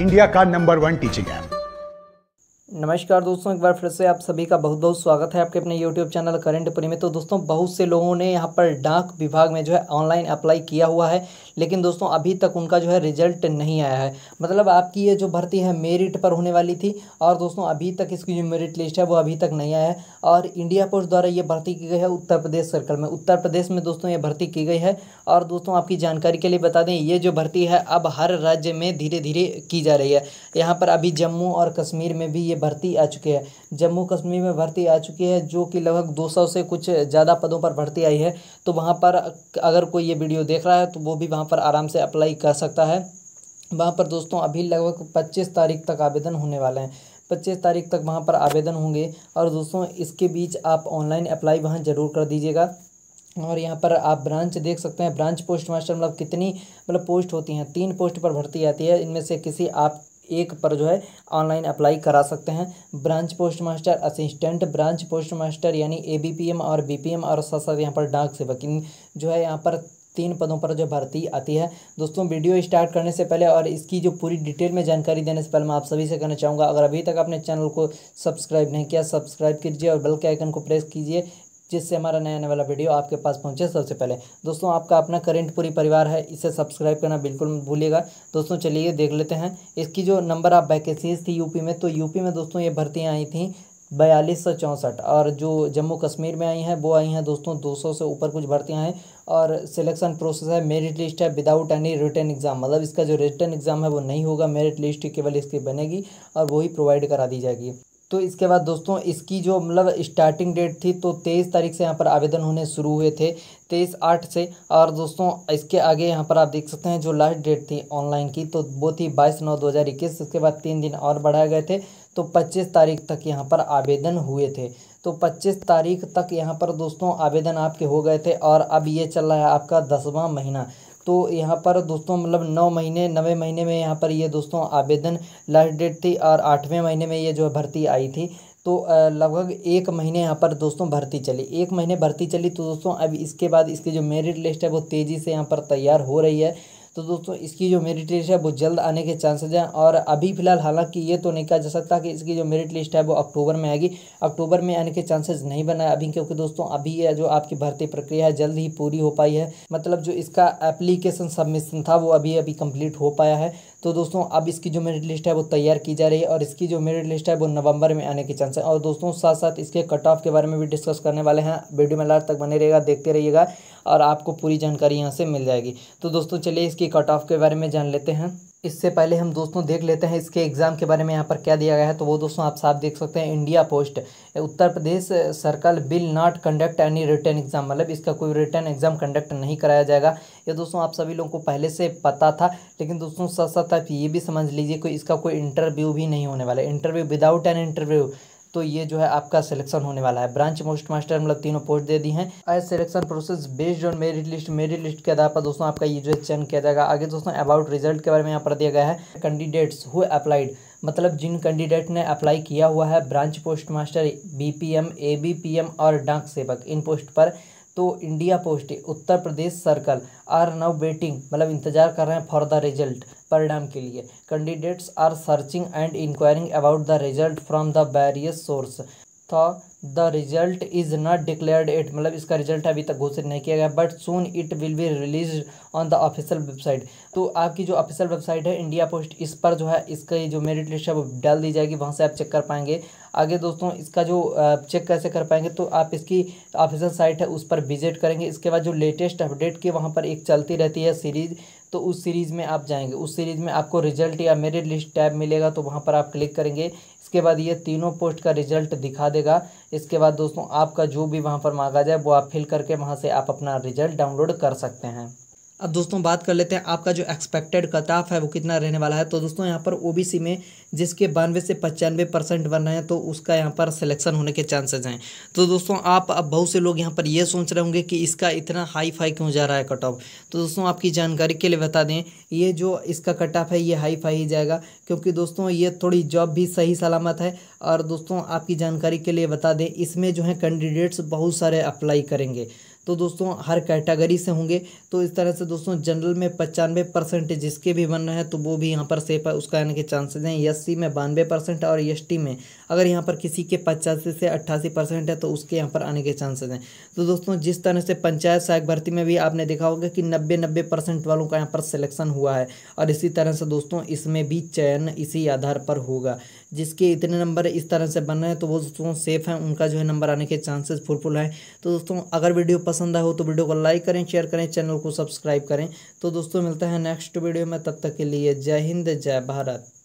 India का number one teaching app नमस्कार दोस्तों एक बार फिर से आप सभी का बहुत बहुत स्वागत है आपके अपने यूट्यूब चैनल करंट परी में तो दोस्तों बहुत से लोगों ने यहाँ पर डाक विभाग में जो है ऑनलाइन अप्लाई किया हुआ है लेकिन दोस्तों अभी तक उनका जो है रिजल्ट नहीं आया है मतलब आपकी ये जो भर्ती है मेरिट पर होने वाली थी और दोस्तों अभी तक इसकी जो मेरिट लिस्ट है वो अभी तक नहीं आया है और इंडिया पोस्ट द्वारा ये भर्ती की गई है उत्तर प्रदेश सर्कल में उत्तर प्रदेश में दोस्तों ये भर्ती की गई है और दोस्तों आपकी जानकारी के लिए बता दें ये जो भर्ती है अब हर राज्य में धीरे धीरे की जा रही है यहाँ पर अभी जम्मू और कश्मीर में भी ये भर्ती आ चुकी है जम्मू कश्मीर में भर्ती आ चुकी है जो कि लगभग 200 से कुछ ज़्यादा पदों पर भर्ती आई है तो वहाँ पर अगर कोई ये वीडियो देख रहा है तो वो भी वहाँ वहाँ पर आराम से अप्लाई कर सकता है वहाँ पर दोस्तों अभी लगभग पच्चीस तारीख तक आवेदन होने वाले हैं पच्चीस तारीख तक वहाँ पर आवेदन होंगे और दोस्तों इसके बीच आप ऑनलाइन अप्लाई वहाँ ज़रूर कर दीजिएगा और यहाँ पर आप ब्रांच देख सकते हैं ब्रांच पोस्ट मास्टर मतलब कितनी मतलब पोस्ट होती हैं तीन पोस्ट पर भर्ती आती है इनमें से किसी आप एक पर जो है ऑनलाइन अप्लाई करा सकते हैं branch post master assistant branch post master यानी ए बी पी एम और बी पी एम और साथ साथ यहाँ पर डाक सेवक इन जो है यहाँ पर तीन पदों पर जो भर्ती आती है दोस्तों वीडियो स्टार्ट करने से पहले और इसकी जो पूरी डिटेल में जानकारी देने से पहले मैं आप सभी से कहना चाहूँगा अगर अभी तक आपने चैनल को सब्सक्राइब नहीं किया सब्सक्राइब कीजिए और बेल के आइकन को प्रेस कीजिए जिससे हमारा नया आने वाला वीडियो आपके पास पहुंचे सबसे पहले दोस्तों आपका अपना करेंट पूरी परिवार है इसे सब्सक्राइब करना बिल्कुल मत भूलिएगा दोस्तों चलिए देख लेते हैं इसकी जो नंबर आप वैकेंसीज थी यूपी में तो यूपी में दोस्तों ये भर्तियाँ आई थी बयालीस सौ चौंसठ और जो जम्मू कश्मीर में आई हैं वो आई हैं दोस्तों दो सौ से ऊपर कुछ भर्तियां हैं और सिलेक्शन प्रोसेस है मेरिट लिस्ट है विदाउट एनी रिटर्न एग्ज़ाम मतलब इसका जो रिटर्न एग्ज़ाम है वो नहीं होगा मेरिट लिस्ट केवल इसकी बनेगी और वही प्रोवाइड करा दी जाएगी तो इसके बाद दोस्तों इसकी जो मतलब स्टार्टिंग डेट थी तो तेईस तारीख से यहाँ पर आवेदन होने शुरू हुए थे तेईस आठ से और दोस्तों इसके आगे यहाँ पर आप देख सकते हैं जो लास्ट डेट थी ऑनलाइन की तो वो थी बाईस नौ दो हज़ार इक्कीस इसके बाद तीन दिन और बढ़ाए गए थे तो 25 तारीख तक यहाँ पर आवेदन हुए थे तो 25 तारीख तक यहाँ पर दोस्तों आवेदन आपके हो गए थे और अब ये चल रहा है आपका दसवां महीना तो यहाँ पर दोस्तों मतलब नौ महीने नवे महीने में यहाँ पर ये दोस्तों आवेदन लास्ट डेट थी और आठवें महीने में ये जो भर्ती आई थी तो लगभग एक महीने यहाँ पर दोस्तों भर्ती चली एक महीने भर्ती चली तो दोस्तों अब इसके बाद इसकी जो मेरिट लिस्ट है वो तेज़ी से यहाँ पर तैयार हो रही है तो दोस्तों इसकी जो मेरिट लिस्ट है वो जल्द आने के चांसेज हैं और अभी फिलहाल हालांकि ये तो नहीं कहा जा सकता कि इसकी जो मेरिट लिस्ट है वो अक्टूबर में आएगी अक्टूबर में आने के चांसेज नहीं बना है अभी क्योंकि दोस्तों अभी यह जो आपकी भर्ती प्रक्रिया है जल्द ही पूरी हो पाई है मतलब जो इसका एप्लीकेशन सबमिशन था वो अभी अभी कम्प्लीट हो पाया है तो दोस्तों अब इसकी जो मेरिट लिस्ट है वो तैयार की जा रही है और इसकी जो मेरिट लिस्ट है वो नवंबर में आने के चांस है और दोस्तों साथ साथ इसके कट ऑफ के बारे में भी डिस्कस करने वाले हैं वीडियो में लास्ट तक बने रहेगा देखते रहिएगा और आपको पूरी जानकारी यहाँ से मिल जाएगी तो दोस्तों चलिए इसके इसकी कट ऑफ के बारे में जान लेते हैं इससे पहले हम दोस्तों देख लेते हैं इसके एग्ज़ाम के बारे में यहाँ पर क्या दिया गया है तो वो दोस्तों आप साफ देख सकते हैं India post Uttar Pradesh circle will not conduct any written exam मतलब इसका कोई रिटर्न एग्ज़ाम कंडक्ट नहीं कराया जाएगा ये दोस्तों आप सभी लोगों को पहले से पता था लेकिन दोस्तों साथ साथ आप ये भी समझ लीजिए कोई इसका कोई इंटरव्यू भी नहीं होने वाला इंटरव्यू विदाउट एन इंटरव्यू तो ये जो है आपका सिलेक्शन होने वाला है ब्रांच मोस्ट मास्टर मतलब तीनों पोस्ट दे दी हैं as selection process based on merit list merit list के आधार पर दोस्तों आपका ये जो है चयन किया जाएगा आगे दोस्तों अबाउट रिजल्ट के बारे में यहाँ पर दिया गया है कैंडिडेट्स हु अप्लाइड मतलब जिन कैंडिडेट ने अप्लाई किया हुआ है branch post master B B P और डाक सेवक इन पोस्ट पर तो India post Uttar Pradesh circle are now waiting मतलब इंतजार कर रहे हैं फॉर द रिजल्ट परिणाम के लिए candidates are searching and inquiring about the result from the various source that the result is not declared it मतलब इसका रिजल्ट अभी तक घोषित नहीं किया गया but soon it will be release on the official website तो आपकी जो ऑफिशियल वेबसाइट है इंडिया पोस्ट इस पर जो है इसका जो मेरिट लिस्ट है वो डाल दी जाएगी वहाँ से आप चेक कर पाएंगे आगे दोस्तों इसका जो चेक कैसे कर पाएंगे तो आप इसकी ऑफिशियल साइट है उस पर विजिट करेंगे इसके बाद जो लेटेस्ट अपडेट की वहाँ पर एक चलती रहती है सीरीज़ तो उस सीरीज़ में आप जाएंगे उस सीरीज़ में आपको रिजल्ट या मेरिट लिस्ट टैब मिलेगा तो वहाँ पर आप क्लिक करेंगे इसके बाद ये तीनों पोस्ट का रिजल्ट दिखा देगा इसके बाद दोस्तों आपका जो भी वहाँ पर मांगा जाए वो आप फिल करके वहाँ से आप अपना रिजल्ट डाउनलोड कर सकते हैं अब दोस्तों बात कर लेते हैं आपका जो एक्सपेक्टेड कटाफ है वो कितना रहने वाला है तो दोस्तों यहाँ पर ओबीसी में जिसके बानवे से पचानवे परसेंट बन रहे हैं तो उसका यहाँ पर सिलेक्शन होने के चांसेज हैं तो दोस्तों आप अब बहुत से लोग यहाँ पर ये सोच रहे होंगे कि इसका इतना हाई फाई क्यों जा रहा है कट ऑफ तो दोस्तों आपकी जानकारी के लिए बता दें ये जो इसका कट ऑफ है ये हाई फाई ही जाएगा क्योंकि दोस्तों ये थोड़ी जॉब भी सही सलामत है और दोस्तों आपकी जानकारी के लिए बता दें इसमें जो है कैंडिडेट्स बहुत सारे अप्लाई करेंगे तो दोस्तों हर कैटेगरी से होंगे तो इस तरह से दोस्तों जनरल में पचानवे परसेंट जिसके भी बन रहे हैं तो वो भी यहाँ पर सेफ है उसका आने के चांसेज हैं एस में बानवे परसेंट और एस में अगर यहाँ पर किसी के पचासी से अट्ठासी परसेंट है तो उसके यहाँ पर आने के चांसेज हैं तो दोस्तों जिस तरह से पंचायत सहायक भर्ती में भी आपने देखा होगा कि नब्बे नब्बे परसेंट वालों का यहाँ पर सिलेक्शन हुआ है और इसी तरह से दोस्तों इसमें भी चयन इसी आधार पर होगा जिसके इतने नंबर इस तरह से बन रहे हैं तो वो दोस्तों सेफ हैं उनका जो है नंबर आने के चांसेस फुलफुल हैं तो दोस्तों अगर वीडियो पसंद आए हो तो वीडियो को लाइक करें शेयर करें चैनल को सब्सक्राइब करें तो दोस्तों मिलता है नेक्स्ट वीडियो में तब तक के लिए जय हिंद जय भारत